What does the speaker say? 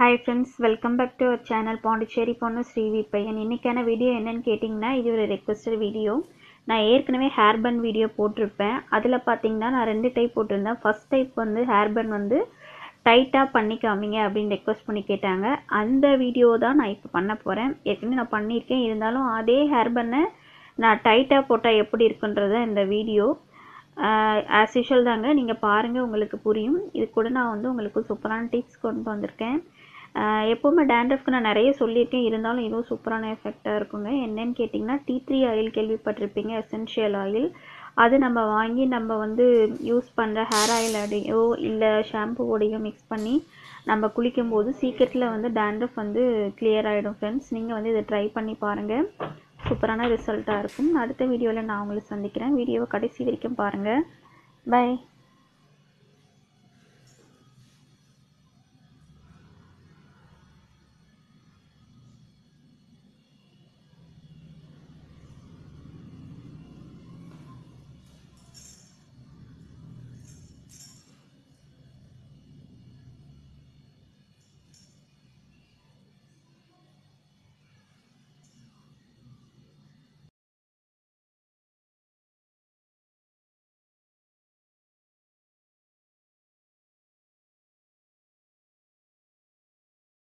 hi friends welcome back to our channel Pondicherry பொண்ணு ஸ்ரீவி பையன் இன்றைக்கான வீடியோ என்னென்னு கேட்டிங்கன்னா இது ஒரு ரெக்வஸ்டட் வீடியோ நான் ஏற்கனவே ஹேர் பன் வீடியோ போட்டிருப்பேன் அதில் பார்த்தீங்கன்னா நான் ரெண்டு டைப் போட்டிருந்தேன் ஃபஸ்ட் டைப் வந்து ஹேர் பன் வந்து டைட்டாக பண்ணி காமிங்க அப்படின்னு ரெக்வஸ்ட் பண்ணி கேட்டாங்க அந்த வீடியோ தான் நான் இப்போ பண்ண போகிறேன் ஏற்கனவே நான் பண்ணியிருக்கேன் இருந்தாலும் அதே ஹேர் பண்ணை நான் டைட்டாக போட்டால் எப்படி இருக்குன்றத இந்த வீடியோ ஆஸ் யூஷுவல் தாங்க நீங்கள் பாருங்கள் உங்களுக்கு புரியும் இது கூட நான் வந்து உங்களுக்கு சூப்பரான டிப்ஸ் கொண்டு வந்திருக்கேன் எப்போவுமே டேண்ட்ரஃப்க்கு நான் நிறைய சொல்லியிருக்கேன் இருந்தாலும் இதுவும் சூப்பரான எஃபெக்டாக இருக்குங்க என்னன்னு கேட்டிங்கன்னா டீ த்ரீ ஆயில் கேள்விப்பட்டிருப்பீங்க எசென்ஷியல் ஆயில் அது நம்ம வாங்கி நம்ம வந்து யூஸ் பண்ணுற ஹேர் ஆயில் அடையோ இல்லை ஷாம்புவோடையோ மிக்ஸ் பண்ணி நம்ம குளிக்கும் போது சீக்கிரத்தில் வந்து டேண்ட்ரஃப் வந்து கிளியர் ஆகிடும் ஃப்ரெண்ட்ஸ் நீங்கள் வந்து இதை ட்ரை பண்ணி பாருங்கள் சூப்பரான ரிசல்ட்டாக இருக்கும் அடுத்த வீடியோவில் நான் உங்களை சந்திக்கிறேன் வீடியோவை கடைசி வரைக்கும் பாருங்கள் பை